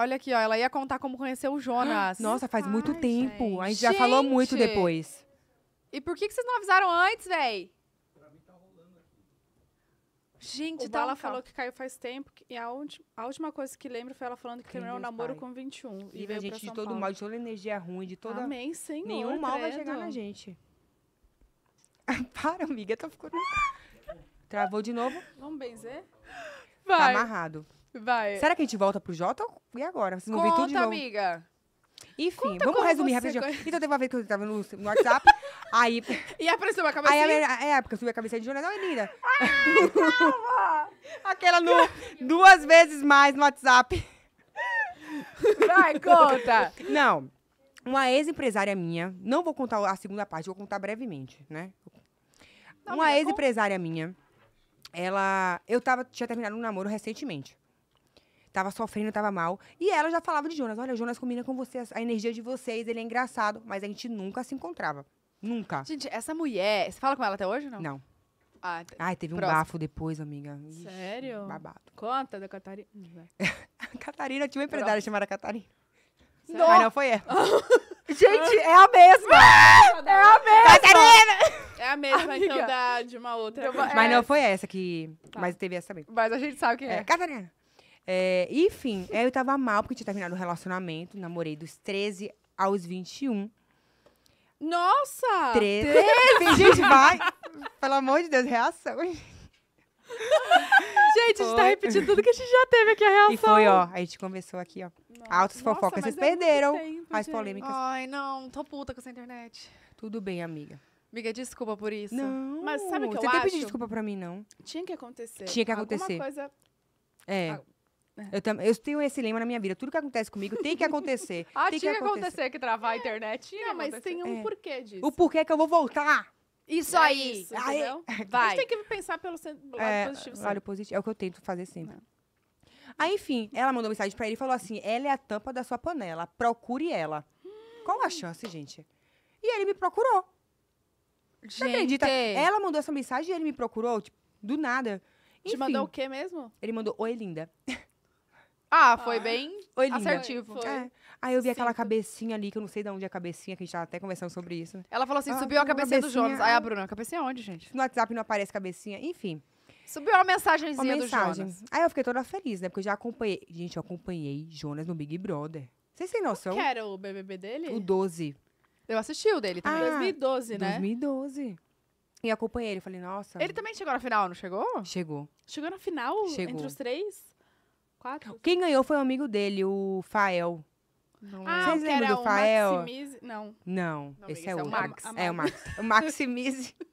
Olha aqui, ó. Ela ia contar como conheceu o Jonas. Nossa, faz Ai, muito tempo. Gente. A gente já falou muito depois. E por que, que vocês não avisaram antes, véi? Gente, o tá ela falou que caiu faz tempo. E a, ulti, a última coisa que lembro foi ela falando que terminou o namoro pai. com 21. E, e veio a gente de todo Paulo. mal, de toda energia ruim, de toda. Amém, senhor. Nenhum mal credo. vai chegar na gente. Para, amiga, tá ficando. Travou de novo? Vamos benzer? Vai. Tá amarrado. Vai. Será que a gente volta pro Jota? E agora? Vocês não Conta, tudo de novo? amiga. Enfim, Conta vamos resumir rapidinho. Então teve uma vez que eu tava no, no WhatsApp, aí. E apareceu uma cabeça. Aí a é, porque eu subi a cabeça de Júlia, não, é menina. Aquela no, duas vezes mais no WhatsApp. Vai, conta. Não. Uma ex-empresária minha, não vou contar a segunda parte, vou contar brevemente, né? Não, uma ex-empresária minha, ela. Eu tava, tinha terminado um namoro recentemente tava sofrendo, tava mal. E ela já falava de Jonas: olha, Jonas combina com vocês a energia de vocês, ele é engraçado. Mas a gente nunca se encontrava. Nunca. Gente, essa mulher. Você fala com ela até hoje não? Não. Ah, Ai, teve próximo. um bafo depois, amiga. Ixi, Sério? Babado. Conta da Catarina. Hum, a Catarina tinha uma empresária próximo. chamada Catarina. Mas não foi ela. Gente, é a mesma! Ah, é a mesma! Catarina! É a mesma, então, amiga. então, da, de uma outra. Mas é. não foi essa que... Tá. Mas teve essa também. Mas a gente sabe quem é. é. Catarina. É, enfim, é, eu tava mal porque tinha terminado o relacionamento. Namorei dos 13 aos 21. Nossa! 13! 13. Gente, vai! Pelo amor de Deus, reação. Gente, a gente tá repetindo tudo que a gente já teve aqui, a reação. E foi, ó, a gente conversou aqui, ó. altos Altas fofocas, é vocês perderam mais tempo, as gente. polêmicas. Ai, não, tô puta com essa internet. Tudo bem, amiga. Amiga, desculpa por isso. Não, mas sabe o que eu acho? Você tem pediu desculpa pra mim, não. Tinha que acontecer. Tinha que acontecer. Alguma coisa... É. É. Eu, tam, eu tenho esse lema na minha vida. Tudo que acontece comigo tem que acontecer. ah, tem tinha que acontecer. acontecer que travar a internet. Tinha mas tem um é. porquê disso. O porquê é que eu vou voltar. Isso é aí. Isso, aí. Vai. A gente tem que pensar pelo lado é, positivo. Sempre. positivo. É o que eu tento fazer sempre. Não. É. Aí, enfim, ela mandou mensagem para ele e falou assim: ela é a tampa da sua panela, procure ela. Hum. Qual a chance, gente? E ele me procurou. Gente. Você acredita? Ela mandou essa mensagem e ele me procurou, tipo, do nada. Enfim, Te mandou o quê mesmo? Ele mandou: Oi, linda. Ah, tá. foi ah. bem assertivo. Foi. É. Aí eu vi aquela cabecinha ali, que eu não sei de onde é a cabecinha, que a gente tava até conversando sobre isso. Ela falou assim: ah, subiu a cabecinha, cabecinha do Jonas. Aí a ah. Bruna, a cabecinha onde, gente? No WhatsApp não aparece cabecinha, enfim. Subiu uma mensagenzinha uma mensagem. do Jonas. Aí eu fiquei toda feliz, né? Porque eu já acompanhei. Gente, eu acompanhei Jonas no Big Brother. Vocês têm noção? Que era o BBB dele? O 12. Eu assisti o dele também. Ah, 2012, né? 2012. E acompanhei ele. Falei, nossa. Ele também chegou na final, não chegou? Chegou. Chegou na final? Chegou. Entre os três? Quatro? Quem ganhou foi o um amigo dele, o Fael. Não ah, Vocês lembram do Fael? Maximize... Não. Não, não esse, amiga, é, esse é, o, é, é o Max. A, a é o Max. o Maximize.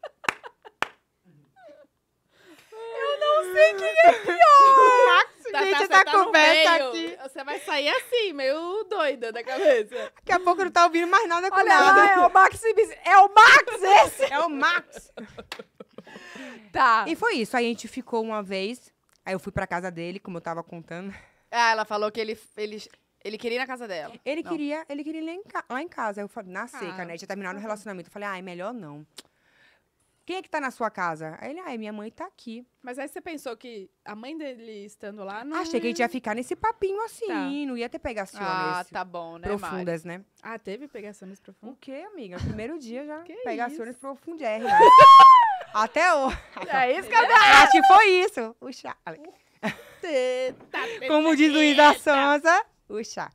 Eu não sei quem é pior. tá, gente, tá, essa tá, tá conversa aqui. Você vai sair assim, meio doida da cabeça. Daqui a pouco não tá ouvindo mais nada com Olha, nada. Lá, ah, é o Maximize. É o Max esse? É o Max. tá. E foi isso. Aí a gente ficou uma vez Aí eu fui pra casa dele, como eu tava contando. Ah, ela falou que ele, ele, ele queria ir na casa dela. Ele não. queria, ele queria ir lá em, lá em casa. Aí eu falei, na ah, seca, ah, né? Tinha tá terminado o relacionamento. Eu falei, ah, é melhor não. Quem é que tá na sua casa? Aí ele, ah, minha mãe tá aqui. Mas aí você pensou que a mãe dele estando lá não. Ah, achei que a gente ia ficar nesse papinho assim, tá. não ia ter pegações. Ah, tá bom, né? Profundas, Mari? né? Ah, teve pegações profundas? O quê, amiga? Primeiro dia já. Que pegações profundas. É, Até o. É isso que eu Acho que foi isso. O chá. Como diz Luísa Sonza, o chá.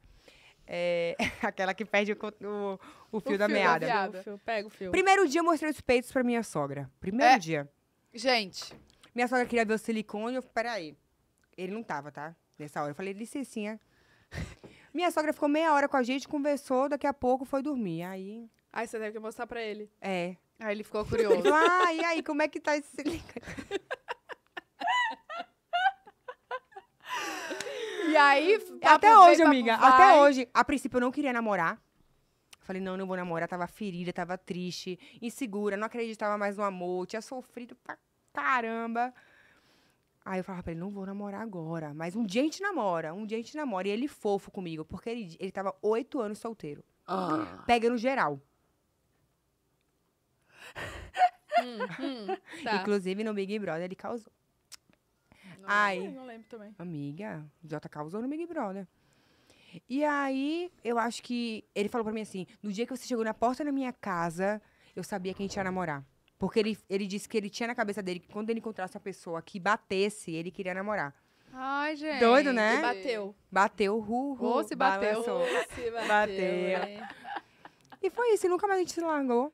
É, aquela que perde o, o, o fio o da meada. Da Fio, pega o fio. Primeiro dia eu mostrei os peitos pra minha sogra. Primeiro é. dia. Gente. Minha sogra queria ver o silicone. Eu, peraí. Ele não tava, tá? Nessa hora. Eu falei, licencinha. minha sogra ficou meia hora com a gente, conversou, daqui a pouco foi dormir. Aí. Aí você teve que mostrar pra ele. É. Aí ele ficou curioso. Ele falou, ah, e aí, como é que tá esse silica? e aí... É até hoje, amiga. Vai. Até hoje. A princípio, eu não queria namorar. Falei, não, não vou namorar. Tava ferida, tava triste, insegura, não acreditava mais no amor. Tinha sofrido pra caramba. Aí eu falava pra ele, não vou namorar agora. Mas um dia a gente namora, um dia a gente namora. E ele fofo comigo, porque ele, ele tava oito anos solteiro. Ah. Pega no geral. Hum, tá. Inclusive, no Big Brother, ele causou. Não, aí, não lembro também. Amiga, Jota causou no Big Brother. E aí, eu acho que ele falou pra mim assim: no dia que você chegou na porta da minha casa, eu sabia que a gente ia namorar. Porque ele, ele disse que ele tinha na cabeça dele que quando ele encontrasse a pessoa que batesse, ele queria namorar. Ai, gente. Doido, né? E bateu. Bateu, ru, ru. Ou se bateu. Ou se bateu. bateu. E foi isso, e nunca mais a gente se largou.